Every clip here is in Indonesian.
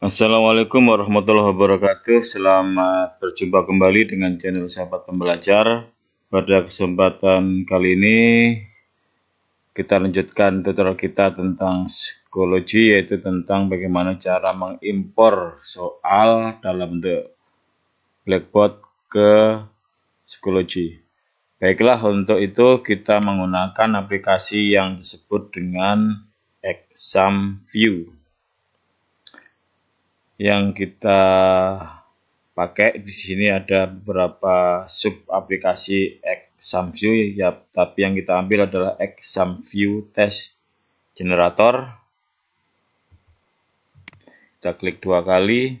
Assalamualaikum warahmatullahi wabarakatuh. Selamat berjumpa kembali dengan channel Sahabat Pembelajar. Pada kesempatan kali ini kita lanjutkan tutorial kita tentang psikologi yaitu tentang bagaimana cara mengimpor soal dalam the blackboard ke psikologi. Baiklah untuk itu kita menggunakan aplikasi yang disebut dengan Exam View yang kita pakai di sini ada beberapa sub aplikasi ExamView ya tapi yang kita ambil adalah ExamView Test Generator kita klik dua kali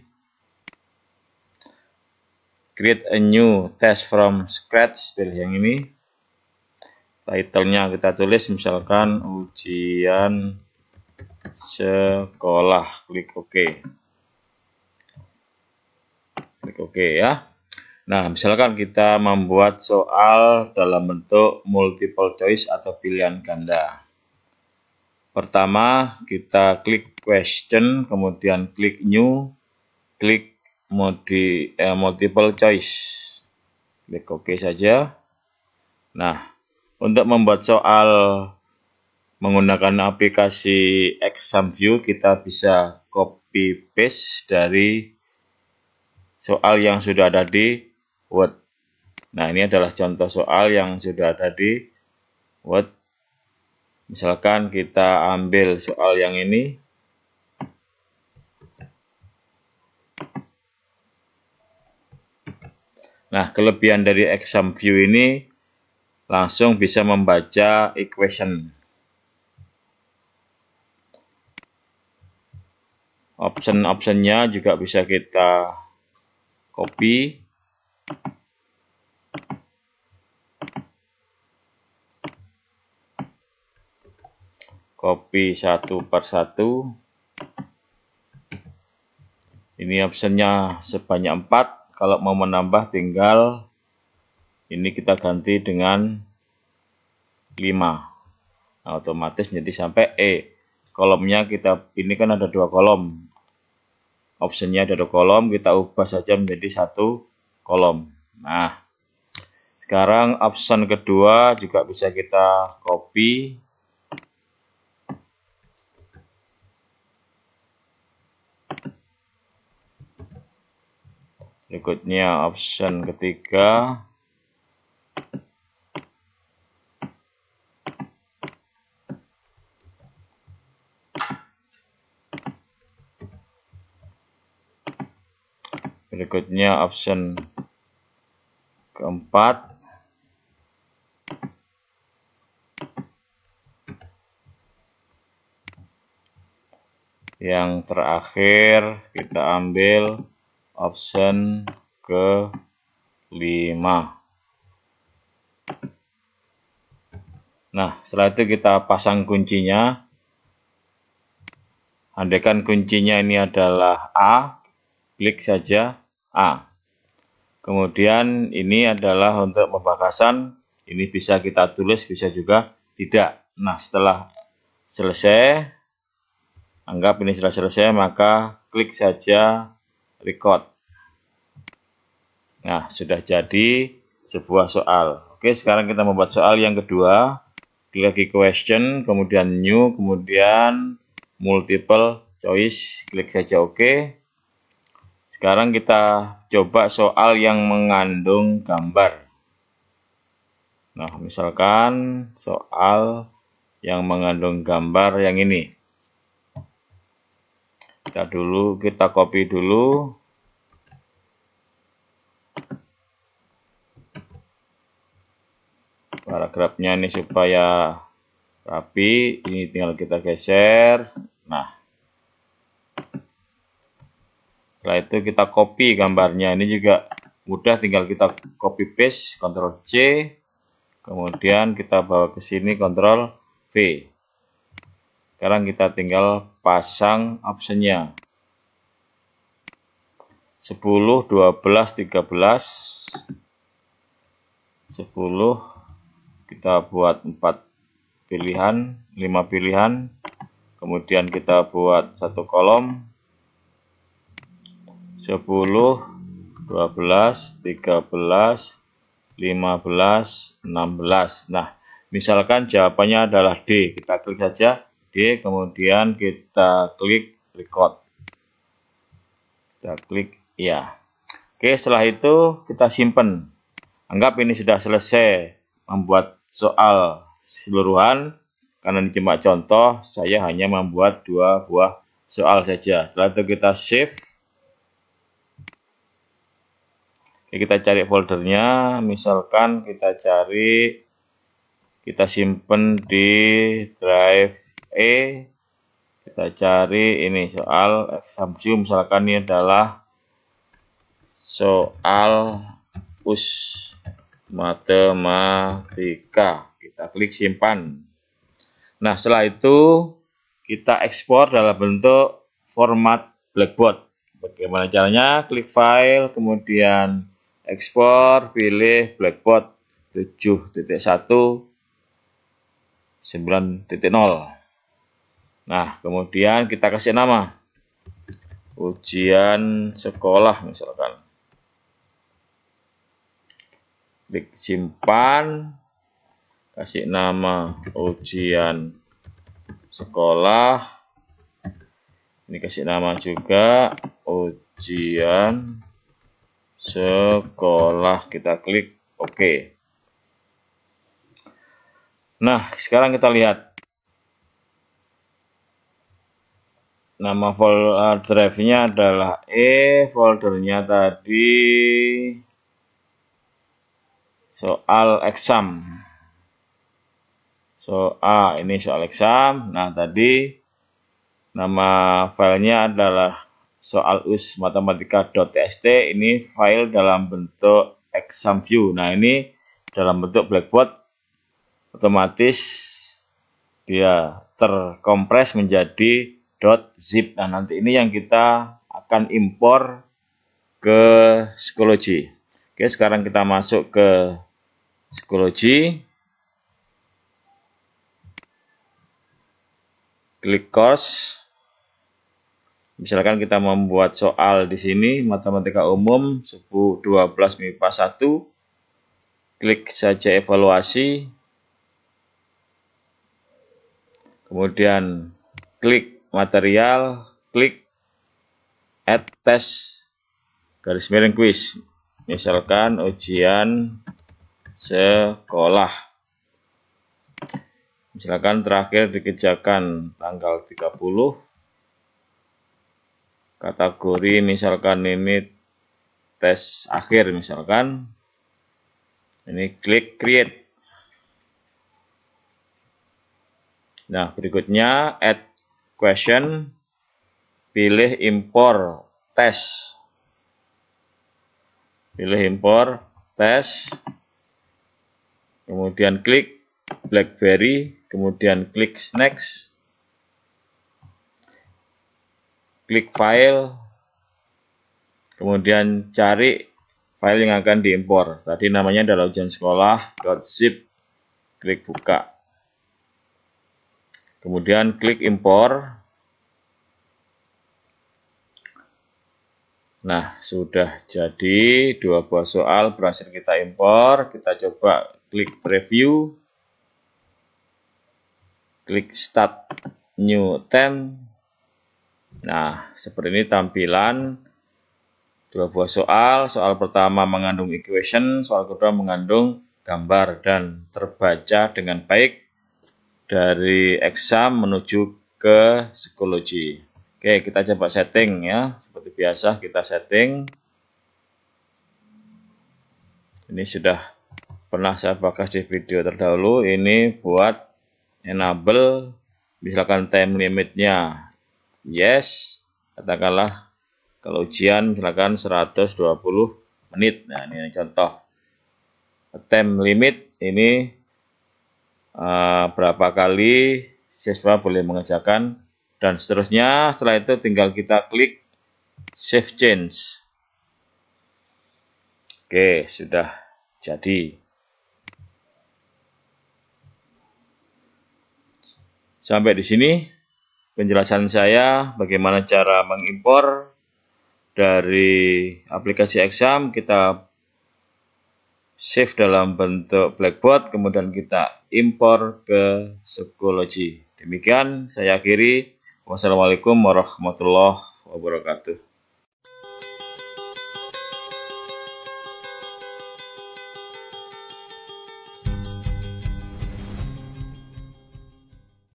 create a new test from scratch pilih yang ini titlenya kita tulis misalkan ujian sekolah klik OK Klik OK ya. Nah, misalkan kita membuat soal dalam bentuk multiple choice atau pilihan ganda. Pertama, kita klik question, kemudian klik new, klik modi, eh, multiple choice. Klik OK saja. Nah, untuk membuat soal menggunakan aplikasi Exam View, kita bisa copy paste dari soal yang sudah ada di Word. Nah, ini adalah contoh soal yang sudah ada di Word. Misalkan kita ambil soal yang ini. Nah, kelebihan dari exam view ini langsung bisa membaca equation. Option-optionnya juga bisa kita copy copy satu per satu ini optionnya sebanyak empat. kalau mau menambah tinggal ini kita ganti dengan 5 nah, otomatis jadi sampai E kolomnya kita ini kan ada dua kolom optionnya ada dua kolom kita ubah saja menjadi satu kolom nah sekarang option kedua juga bisa kita copy berikutnya option ketiga berikutnya option keempat yang terakhir kita ambil option ke lima. nah setelah itu kita pasang kuncinya andaikan kuncinya ini adalah A klik saja A. Kemudian ini adalah untuk pembahasan. ini bisa kita tulis, bisa juga tidak. Nah, setelah selesai, anggap ini sudah selesai, maka klik saja record. Nah, sudah jadi sebuah soal. Oke, sekarang kita membuat soal yang kedua. Klik lagi question, kemudian new, kemudian multiple choice. Klik saja oke. OK. Sekarang kita coba soal yang mengandung gambar. Nah, misalkan soal yang mengandung gambar yang ini. Kita dulu kita copy dulu paragrafnya ini supaya rapi ini tinggal kita geser nah setelah itu kita copy gambarnya ini juga mudah tinggal kita copy paste Ctrl C kemudian kita bawa ke sini Ctrl V sekarang kita tinggal pasang optionnya 10 12 13 10 kita buat 4 pilihan 5 pilihan kemudian kita buat satu kolom 10, 12, 13, 15, 16. Nah, misalkan jawabannya adalah D. Kita klik saja D, kemudian kita klik record. Kita klik ya. Oke, setelah itu kita simpan. Anggap ini sudah selesai membuat soal seluruhan. Karena ini cuma contoh, saya hanya membuat dua buah soal saja. Setelah itu kita save. Oke, ya, kita cari foldernya misalkan kita cari kita simpan di drive E kita cari ini soal eksamsium misalkan ini adalah soal us matematika kita klik simpan nah setelah itu kita ekspor dalam bentuk format blackboard bagaimana caranya klik file kemudian ekspor pilih blackboard 7.1 9.0 nah kemudian kita kasih nama ujian sekolah misalkan klik simpan kasih nama ujian sekolah ini kasih nama juga ujian sekolah kita klik oke okay. nah sekarang kita lihat nama folder drive-nya adalah E foldernya tadi soal exam soal ah, ini soal exam nah tadi nama filenya adalah soal us .txt ini file dalam bentuk exam view. Nah, ini dalam bentuk blackboard otomatis dia terkompres menjadi .zip. Nah, nanti ini yang kita akan impor ke Schoology. Oke, sekarang kita masuk ke Schoology. Klik course. Misalkan kita membuat soal di sini, matematika umum, suku 12 MIPA 1, klik saja evaluasi, kemudian klik material, klik add test, garis miring quiz. Misalkan ujian sekolah. Misalkan terakhir dikerjakan tanggal 30 kategori misalkan ini tes akhir misalkan ini klik create nah berikutnya add question pilih import test pilih import test kemudian klik blackberry kemudian klik next klik file, kemudian cari file yang akan diimpor. Tadi namanya adalah ujian sekolah.zip, klik buka. Kemudian klik impor. Nah, sudah jadi dua buah soal berhasil kita impor. Kita coba klik preview. Klik start new time. Nah, seperti ini tampilan dua buah soal. Soal pertama mengandung equation, soal kedua mengandung gambar dan terbaca dengan baik dari exam menuju ke psikologi. Oke, kita coba setting ya. Seperti biasa kita setting. Ini sudah pernah saya bahas di video terdahulu. Ini buat enable misalkan time limitnya yes katakanlah kalau ujian silakan 120 menit nah ini contoh attempt limit ini uh, berapa kali siswa boleh mengerjakan dan seterusnya setelah itu tinggal kita klik save change oke sudah jadi sampai di sini penjelasan saya bagaimana cara mengimpor dari aplikasi exam kita save dalam bentuk blackboard kemudian kita impor ke psikologi demikian saya akhiri wassalamualaikum warahmatullahi wabarakatuh